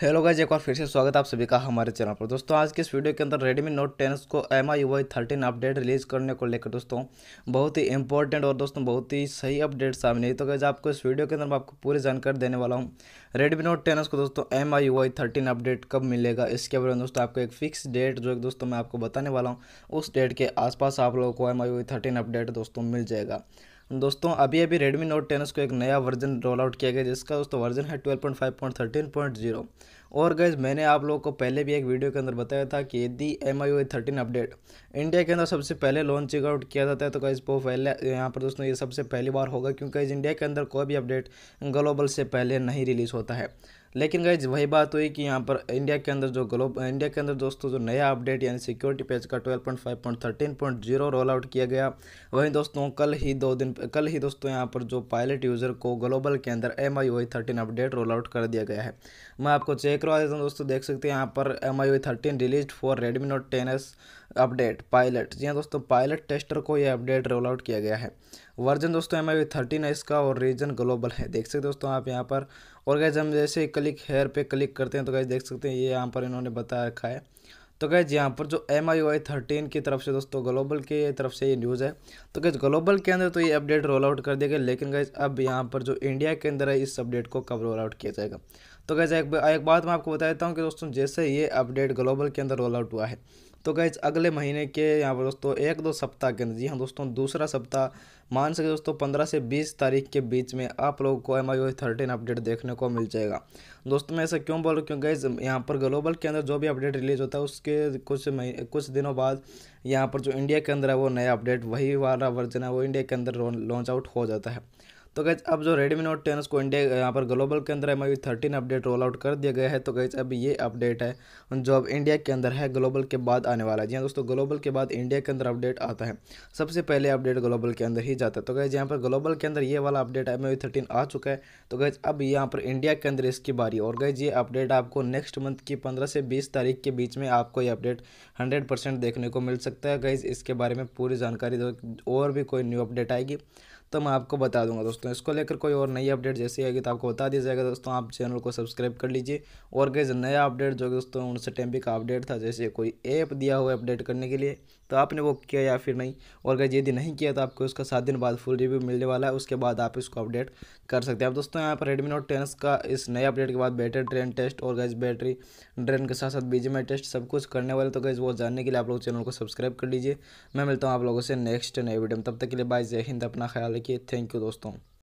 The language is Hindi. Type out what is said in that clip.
हेलो गाइज एक बार फिर से स्वागत है आप सभी का हमारे चैनल पर दोस्तों आज के इस वीडियो के अंदर रेडमी नोट 10 को MIUI thirteen update release करने को लेकर दोस्तों बहुत ही इंपॉर्टेंट और दोस्तों बहुत ही सही अपडेट सामने आई तो गाइज आपको इस वीडियो के अंदर मैं आपको पूरी जानकारी देने वाला हूँ रेडमी नोट टेन को दोस्तों MIUI thirteen update कब मिलेगा इसके बारे में दोस्तों आपको एक फिक्स डेट जो एक दोस्तों मैं आपको बताने वाला हूँ उस डेट के आसपास आप लोगों को MIUI thirteen update दोस्तों मिल जाएगा दोस्तों अभी अभी Redmi Note 10 को एक नया वर्जन रोल आउट किया गया जिसका दोस्तों वर्जन है 12.5.13.0 और गैज मैंने आप लोगों को पहले भी एक वीडियो के अंदर बताया था कि यदि M I thirteen update India के अंदर सबसे पहले लॉन्च आउट किया जाता है तो गैज वो पहले यहाँ पर दोस्तों ये सबसे पहली बार होगा क्योंकि इंडिया के अंदर कोई भी अपडेट ग्लोबल से पहले नहीं रिलीज़ होता है लेकिन गाइज वही बात हुई कि यहाँ पर इंडिया के अंदर जो ग्लोब इंडिया के अंदर दोस्तों जो नया अपडेट यानी सिक्योरिटी पेज का twelve point five point thirteen point zero roll out किया गया वहीं दोस्तों कल ही दो दिन कल ही दोस्तों यहाँ पर जो पायलट यूज़र को ग्लोबल के अंदर M MIUI thirteen update roll out कर दिया गया है मैं आपको चेक करवा देता हूँ दोस्तों देख सकते हैं यहाँ पर MIUI thirteen release for Redmi note ten S update pilot जी हाँ दोस्तों पायलट टेस्टर को यह अपडेट रोल आउट किया गया है वर्जन दोस्तों एम आई थर्टीन है इसका और रीजन ग्लोबल है देख सकते दोस्तों आप यहाँ पर और गैज हम जैसे क्लिक हेयर पे क्लिक करते हैं तो गैज देख सकते हैं ये यहाँ पर इन्होंने बता रखा है तो गैज यहाँ पर जो एम आई वाई थर्टीन की तरफ से दोस्तों ग्लोबल की तरफ से ये न्यूज़ है तो गैज ग्लोबल के अंदर तो ये अपडेट रोल आउट कर दिया गया लेकिन गैज अब यहाँ पर जो इंडिया के अंदर है इस अपडेट को कब रोल आउट किया जाएगा तो गैज एक, एक बात मैं आपको बता देता हूँ कि दोस्तों जैसे ये अपडेट ग्लोबल के अंदर रोल आउट हुआ है तो गैज अगले महीने के यहाँ पर दोस्तों एक दो सप्ताह के अंदर जी हाँ दोस्तों दूसरा सप्ताह मान सके दोस्तों पंद्रह से बीस तारीख के बीच में आप लोगों को एम आई थर्टीन अपडेट देखने को मिल जाएगा दोस्तों मैं ऐसा क्यों बोल रहा हूँ क्योंकि गैज यहाँ पर ग्लोबल के अंदर जो भी अपडेट रिलीज होता है उसके कुछ महीने कुछ दिनों बाद यहाँ पर जो इंडिया के अंदर है वो नया अपडेट वही वाला वर्जन है वो इंडिया के अंदर लॉन्च आउट हो जाता है तो गैज अब जो Redmi Note 10 उसको इंडिया यहाँ पर ग्लोबल के अंदर M I thirteen update roll out कर दिया गया है तो गैज अब ये अपडेट है जो अब इंडिया के अंदर है ग्लोबल के बाद आने वाला है जी हाँ दोस्तों ग्लोबल के बाद इंडिया के अंदर अपडेट आता है सबसे पहले अपडेट ग्लोबल के अंदर ही जाता है तो गैज यहाँ पर ग्लोबल के अंदर ये वाला अपडेट एम आई थर्टीन आ चुका है तो गैज अब यहाँ पर इंडिया के अंदर इसकी बारी और गैज ये अपडेट आपको नेक्स्ट मंथ की पंद्रह से बीस तारीख के बीच में आपको ये अपडेट हंड्रेड देखने को मिल सकता है गैज इसके बारे में पूरी जानकारी और भी कोई न्यू अपडेट आएगी तो मैं आपको बता दूंगा दोस्तों इसको लेकर कोई और नई अपडेट जैसी आएगी तो आपको बता दिया जाएगा दोस्तों आप चैनल को सब्सक्राइब कर लीजिए और कैसे नया अपडेट जो दोस्तों उनसे टेम्पी का अपडेट था जैसे कोई ऐप दिया हुआ अपडेट करने के लिए तो आपने वो किया या फिर नहीं और गैज यदि नहीं किया तो आपको उसका सात दिन बाद फुल रिव्यू मिलने वाला है उसके बाद आप इसको अपडेट कर सकते हैं अब दोस्तों यहाँ पर रेडमी नोट टेन का इस नए अपडेट के बाद बैटरी ड्रेन टेस्ट और गैस बैटरी ड्रेन के साथ साथ बीजेमआई टेस्ट सब कुछ करने वाले तो गैस वो जानने के लिए आप लोग चैनल को सब्सक्राइब कर लीजिए मैं मिलता हूँ आप लोगों से नेक्स्ट नए वीडियो में तब तक के लिए बाय जय हिंद अपना ख्याल लेके थैंक यू दोस्तों